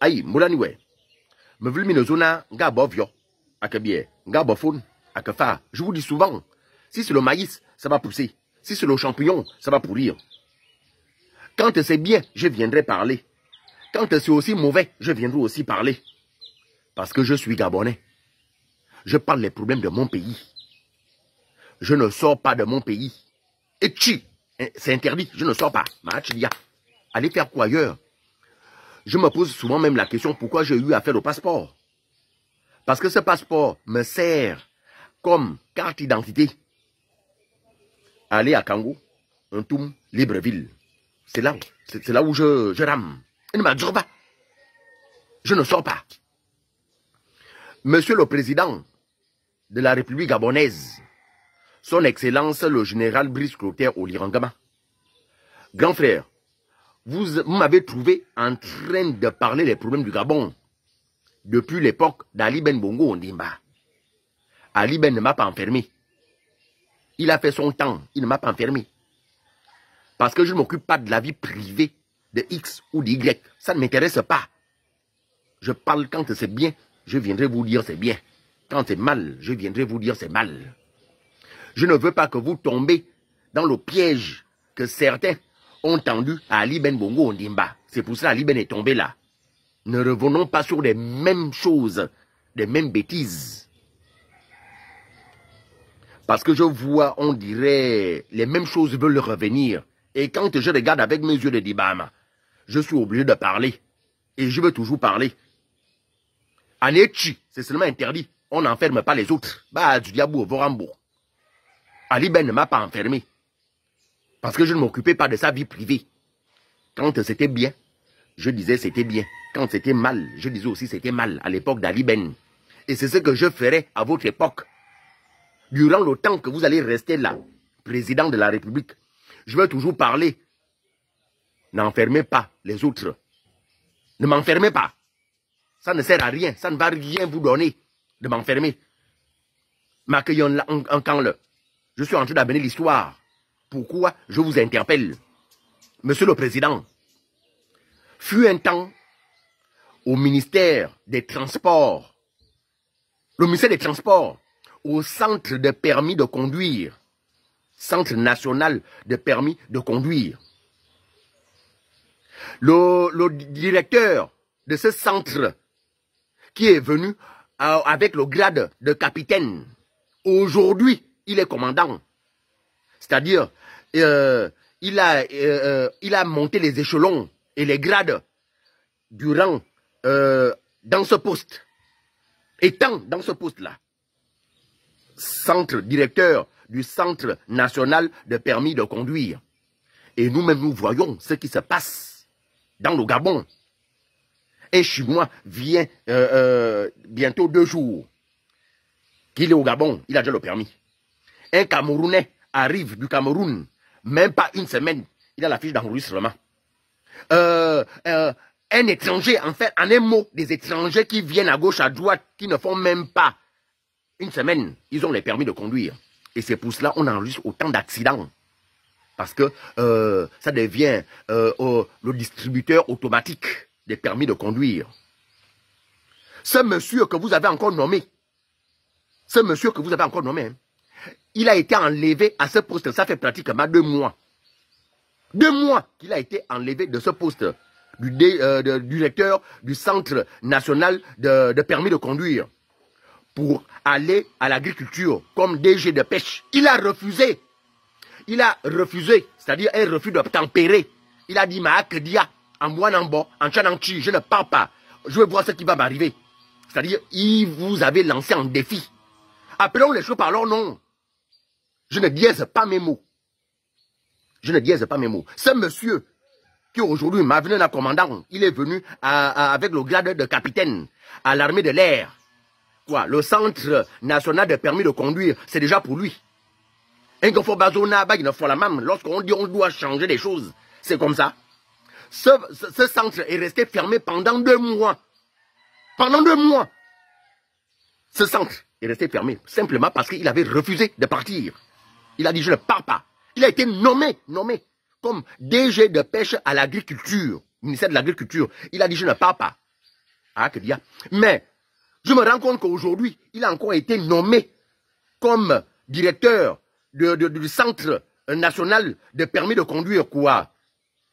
Aïe, Moulaniwe, je vous dis souvent si c'est le maïs ça va pousser si c'est le champignon ça va pourrir quand c'est bien je viendrai parler quand c'est aussi mauvais je viendrai aussi parler parce que je suis gabonais je parle les problèmes de mon pays je ne sors pas de mon pays et tu hein, c'est interdit je ne sors pas Allez faire quoi ailleurs je me pose souvent même la question pourquoi j'ai eu affaire au passeport. Parce que ce passeport me sert comme carte d'identité. Aller à Kango, un Libreville. C'est là, c'est là où je, je rame. Il ne m'adore pas. Je ne sors pas. Monsieur le Président de la République gabonaise, son Excellence le Général Brice Clotaire Olirangama, grand frère, vous, m'avez trouvé en train de parler des problèmes du Gabon depuis l'époque d'Ali Ben Bongo Ondimba. Ali Ben ne m'a pas enfermé. Il a fait son temps, il ne m'a pas enfermé. Parce que je ne m'occupe pas de la vie privée de X ou de Y. Ça ne m'intéresse pas. Je parle quand c'est bien, je viendrai vous dire c'est bien. Quand c'est mal, je viendrai vous dire c'est mal. Je ne veux pas que vous tombez dans le piège que certains ont tendu à Ali Ben Bongo Ondimba. C'est pour ça Ali Ben est tombé là. Ne revenons pas sur les mêmes choses, les mêmes bêtises. Parce que je vois, on dirait, les mêmes choses veulent revenir. Et quand je regarde avec mes yeux de Dibama, je suis obligé de parler. Et je veux toujours parler. Anechi, c'est seulement interdit. On n'enferme pas les autres. Bah, du diable, Vorambo. Ali Ben ne m'a pas enfermé. Parce que je ne m'occupais pas de sa vie privée. Quand c'était bien, je disais c'était bien. Quand c'était mal, je disais aussi c'était mal à l'époque d'Ali Ben. Et c'est ce que je ferai à votre époque. Durant le temps que vous allez rester là, président de la République, je veux toujours parler. N'enfermez pas les autres. Ne m'enfermez pas. Ça ne sert à rien. Ça ne va rien vous donner de m'enfermer. M'accueillons-la Je suis en train d'amener l'histoire. Pourquoi je vous interpelle Monsieur le Président, fut un temps au ministère des Transports, le ministère des Transports, au centre de permis de conduire, centre national de permis de conduire. Le, le directeur de ce centre qui est venu euh, avec le grade de capitaine, aujourd'hui, il est commandant. C'est-à-dire, euh, il, a, euh, euh, il a monté les échelons et les grades durant dans ce poste. Étant dans ce poste-là, centre directeur du Centre national de permis de conduire. Et nous-mêmes, nous voyons ce qui se passe dans le Gabon. Un Chinois vient bientôt deux jours qu'il est au Gabon, il a déjà le permis. Un Camerounais arrive du Cameroun, même pas une semaine, il a la fiche d'enregistrement. Euh, euh, un étranger, en fait, en un mot, des étrangers qui viennent à gauche, à droite, qui ne font même pas une semaine, ils ont les permis de conduire. Et c'est pour cela qu'on enregistre autant d'accidents. Parce que euh, ça devient le distributeur automatique des permis de conduire. Ce monsieur que vous avez encore nommé, ce monsieur que vous avez encore nommé, hein, il a été enlevé à ce poste. Ça fait pratiquement deux mois. Deux mois qu'il a été enlevé de ce poste du, euh, de, directeur du Centre national de, permis de conduire pour aller à l'agriculture comme DG de pêche. Il a refusé. Il a refusé, c'est-à-dire un refus tempérer. Il a dit dia en Mwanambo, en Chananchi, je ne pars pas. Je vais voir ce qui va m'arriver. C'est-à-dire, il vous avait lancé un défi. Appelons les choses par leur nom. Je ne dièse pas mes mots. Je ne biaise pas mes mots. Ce monsieur qui aujourd'hui m'a venu à commandant, il est venu avec le grade de capitaine à l'armée de l'air. Quoi Le centre national de permis de conduire, c'est déjà pour lui. même. Lorsqu'on dit on doit changer des choses, c'est comme ça. ce centre est resté fermé pendant deux mois. Pendant deux mois. Ce centre est resté fermé simplement parce qu'il avait refusé de partir. Il a dit, je ne pars pas. Il a été nommé, nommé comme DG de pêche à l'agriculture, ministère de l'agriculture. Il a dit, je ne pars pas. Ah, que dire. Mais je me rends compte qu'aujourd'hui, il a encore été nommé comme directeur du Centre national de permis de conduire, quoi.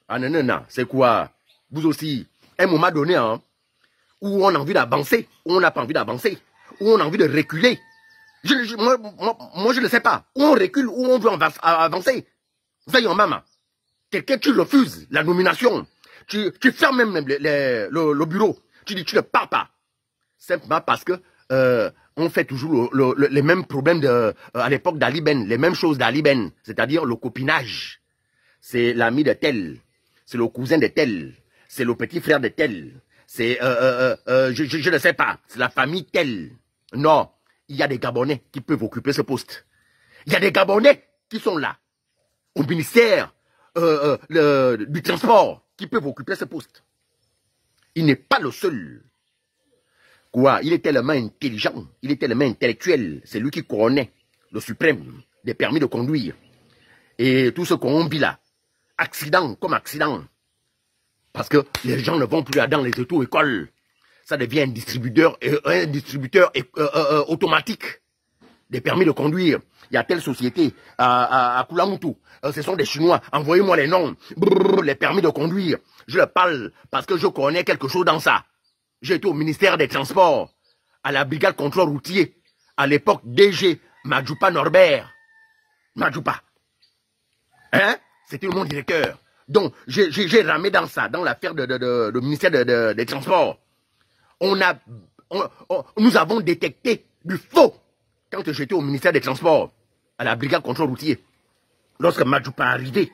Ah non, non, non, c'est quoi Vous aussi, un moment donné, hein, où on a envie d'avancer, où on n'a pas envie d'avancer, où on a envie de reculer, je, moi, moi, je ne sais pas. Où on recule, où on veut avancer. Voyons, maman. Quelqu'un, tu refuses la nomination. Tu, tu fermes même le, le, bureau. Tu dis, tu ne pars pas. Simplement parce que euh, on fait toujours le, les mêmes problèmes de, euh, à l'époque d'Ali Ben. Les mêmes choses d'Ali Ben. C'est-à-dire le copinage. C'est l'ami de tel. C'est le cousin de tel. C'est le petit frère de tel. C'est, euh, euh, euh je, je, je ne sais pas. C'est la famille telle. Non il y a des Gabonais qui peuvent occuper ce poste. Il y a des Gabonais qui sont là, au ministère euh, euh, du transport, qui peuvent occuper ce poste. Il n'est pas le seul. Quoi Il est tellement intelligent, il est tellement intellectuel. C'est lui qui couronnait le suprême des permis de conduire. Et tout ce qu'on vit là, accident comme accident. Parce que les gens ne vont plus dans les auto-écoles ça devient un distributeur, euh, un distributeur euh, euh, automatique des permis de conduire. Il y a telle société à, à, ce sont des Chinois. Envoyez-moi les noms. les permis de conduire. Je le parle parce que je connais quelque chose dans ça. J'étais au ministère des Transports, à la brigade contrôle routier, à l'époque DG Majupa Norbert. Majupa. Hein C'était mon directeur. Donc, j'ai ramé dans ça, dans l'affaire de, ministère des Transports on a, nous avons détecté du faux quand j'étais au ministère des Transports, à la brigade contrôle routier. Lorsque Majoupa est arrivé,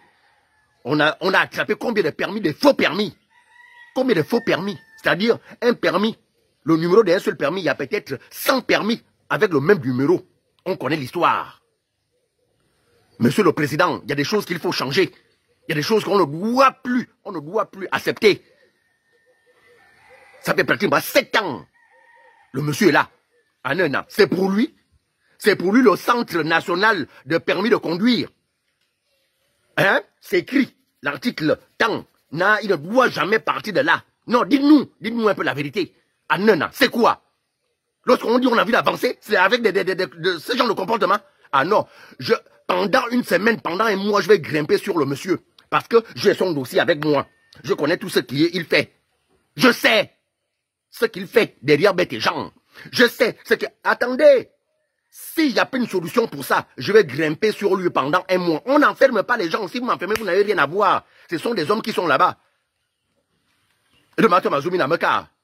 on a, on a attrapé combien de permis, de faux permis Combien de faux permis C'est-à-dire un permis, le numéro d'un seul permis, il y a peut-être 100 permis avec le même numéro. On connaît l'histoire. Monsieur le Président, il y a des choses qu'il faut changer. Il y a des choses qu'on ne doit plus, on ne doit plus accepter. Ça fait pratiquement 7 ans. Le monsieur est là, en C'est pour lui. C'est pour lui le Centre national de permis de conduire. Hein C'est écrit, l'article, tant. Non, il ne doit jamais partir de là. Non, dites-nous, dites-nous un peu la vérité. En c'est quoi Lorsqu'on dit qu'on a envie d'avancer, c'est avec des, des, ce genre de comportement. Ah non, je, pendant une semaine, pendant un mois, je vais grimper sur le monsieur. Parce que j'ai son dossier avec moi. Je connais tout ce qu'il fait. Je sais ce qu'il fait derrière bête et gens. Je sais ce que... Attendez S'il n'y a pas une solution pour ça, je vais grimper sur lui pendant un mois. On n'enferme pas les gens. Si vous m'enfermez, vous n'avez rien à voir. Ce sont des hommes qui sont là-bas. Le matin, me Mekar.